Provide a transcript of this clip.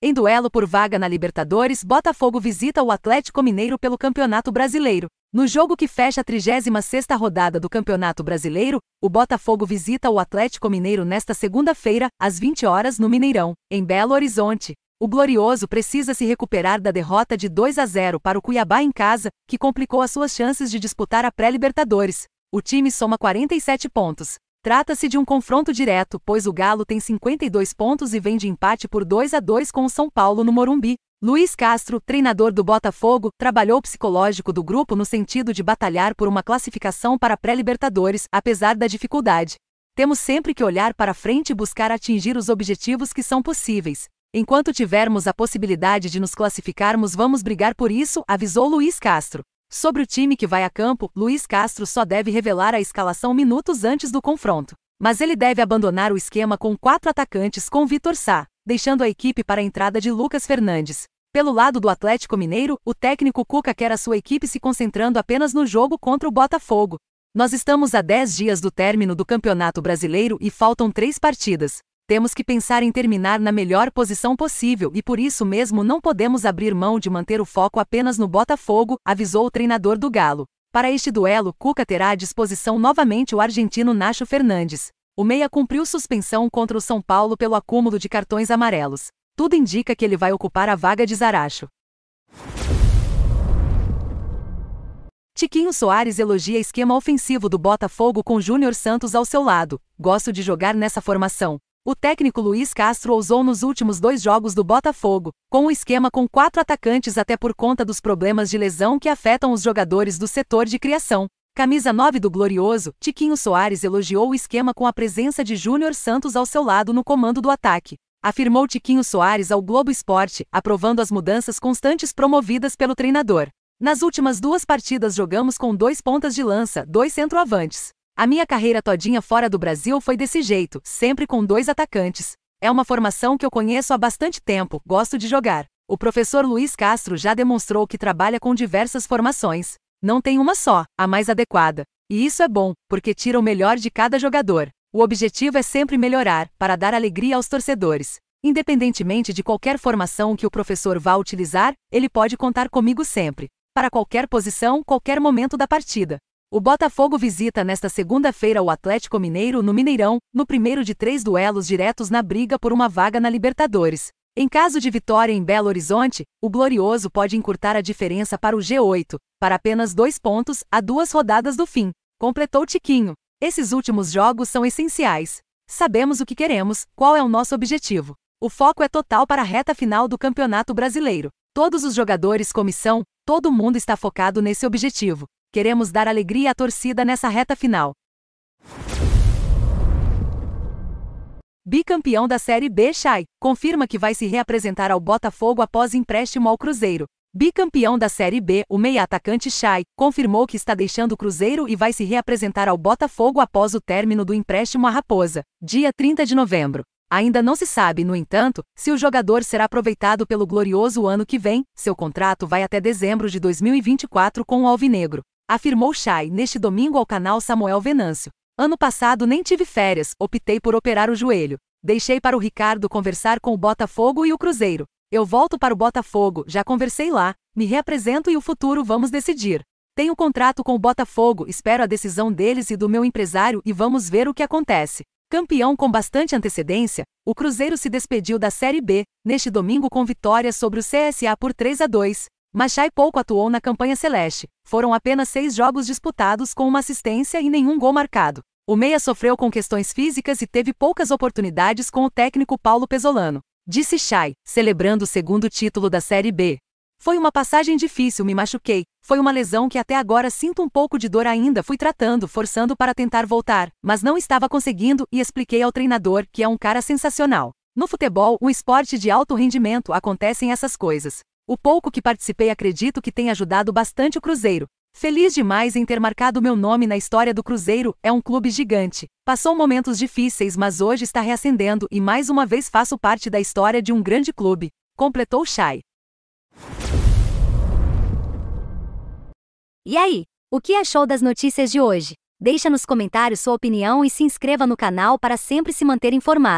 Em duelo por vaga na Libertadores, Botafogo visita o Atlético Mineiro pelo Campeonato Brasileiro. No jogo que fecha a 36ª rodada do Campeonato Brasileiro, o Botafogo visita o Atlético Mineiro nesta segunda-feira, às 20 horas no Mineirão, em Belo Horizonte. O Glorioso precisa se recuperar da derrota de 2 a 0 para o Cuiabá em casa, que complicou as suas chances de disputar a pré-Libertadores. O time soma 47 pontos, Trata-se de um confronto direto, pois o Galo tem 52 pontos e vem de empate por 2 a 2 com o São Paulo no Morumbi. Luiz Castro, treinador do Botafogo, trabalhou psicológico do grupo no sentido de batalhar por uma classificação para pré-Libertadores, apesar da dificuldade. Temos sempre que olhar para frente e buscar atingir os objetivos que são possíveis. Enquanto tivermos a possibilidade de nos classificarmos, vamos brigar por isso, avisou Luiz Castro. Sobre o time que vai a campo, Luiz Castro só deve revelar a escalação minutos antes do confronto. Mas ele deve abandonar o esquema com quatro atacantes com Vitor Sá, deixando a equipe para a entrada de Lucas Fernandes. Pelo lado do Atlético Mineiro, o técnico Cuca quer a sua equipe se concentrando apenas no jogo contra o Botafogo. Nós estamos a 10 dias do término do Campeonato Brasileiro e faltam três partidas. Temos que pensar em terminar na melhor posição possível e por isso mesmo não podemos abrir mão de manter o foco apenas no Botafogo, avisou o treinador do Galo. Para este duelo, Cuca terá à disposição novamente o argentino Nacho Fernandes. O meia cumpriu suspensão contra o São Paulo pelo acúmulo de cartões amarelos. Tudo indica que ele vai ocupar a vaga de Zaracho. Tiquinho Soares elogia esquema ofensivo do Botafogo com Júnior Santos ao seu lado. Gosto de jogar nessa formação. O técnico Luiz Castro ousou nos últimos dois jogos do Botafogo, com o esquema com quatro atacantes até por conta dos problemas de lesão que afetam os jogadores do setor de criação. Camisa 9 do Glorioso, Tiquinho Soares elogiou o esquema com a presença de Júnior Santos ao seu lado no comando do ataque. Afirmou Tiquinho Soares ao Globo Esporte, aprovando as mudanças constantes promovidas pelo treinador. Nas últimas duas partidas jogamos com dois pontas de lança, dois centroavantes. A minha carreira todinha fora do Brasil foi desse jeito, sempre com dois atacantes. É uma formação que eu conheço há bastante tempo, gosto de jogar. O professor Luiz Castro já demonstrou que trabalha com diversas formações. Não tem uma só, a mais adequada. E isso é bom, porque tira o melhor de cada jogador. O objetivo é sempre melhorar, para dar alegria aos torcedores. Independentemente de qualquer formação que o professor vá utilizar, ele pode contar comigo sempre. Para qualquer posição, qualquer momento da partida. O Botafogo visita nesta segunda-feira o Atlético Mineiro no Mineirão, no primeiro de três duelos diretos na briga por uma vaga na Libertadores. Em caso de vitória em Belo Horizonte, o Glorioso pode encurtar a diferença para o G8, para apenas dois pontos a duas rodadas do fim, completou Tiquinho. Esses últimos jogos são essenciais. Sabemos o que queremos, qual é o nosso objetivo. O foco é total para a reta final do Campeonato Brasileiro. Todos os jogadores, comissão, todo mundo está focado nesse objetivo. Queremos dar alegria à torcida nessa reta final. Bicampeão da Série B, Chay, confirma que vai se reapresentar ao Botafogo após empréstimo ao Cruzeiro. Bicampeão da Série B, o meia-atacante Chay confirmou que está deixando o Cruzeiro e vai se reapresentar ao Botafogo após o término do empréstimo à Raposa, dia 30 de novembro. Ainda não se sabe, no entanto, se o jogador será aproveitado pelo glorioso ano que vem, seu contrato vai até dezembro de 2024 com o Alvinegro afirmou Chay neste domingo ao canal Samuel Venâncio. Ano passado nem tive férias, optei por operar o joelho. Deixei para o Ricardo conversar com o Botafogo e o Cruzeiro. Eu volto para o Botafogo, já conversei lá, me reapresento e o futuro vamos decidir. Tenho contrato com o Botafogo, espero a decisão deles e do meu empresário e vamos ver o que acontece. Campeão com bastante antecedência, o Cruzeiro se despediu da Série B neste domingo com vitória sobre o CSA por 3 a 2, Machai pouco atuou na campanha celeste, foram apenas seis jogos disputados com uma assistência e nenhum gol marcado. O Meia sofreu com questões físicas e teve poucas oportunidades com o técnico Paulo Pesolano, disse Chay, celebrando o segundo título da Série B. Foi uma passagem difícil, me machuquei. Foi uma lesão que até agora sinto um pouco de dor ainda, fui tratando, forçando para tentar voltar, mas não estava conseguindo e expliquei ao treinador, que é um cara sensacional. No futebol, um esporte de alto rendimento, acontecem essas coisas. O pouco que participei acredito que tem ajudado bastante o Cruzeiro. Feliz demais em ter marcado meu nome na história do Cruzeiro, é um clube gigante. Passou momentos difíceis, mas hoje está reacendendo e mais uma vez faço parte da história de um grande clube, completou Chay. E aí, o que achou das notícias de hoje? Deixa nos comentários sua opinião e se inscreva no canal para sempre se manter informado.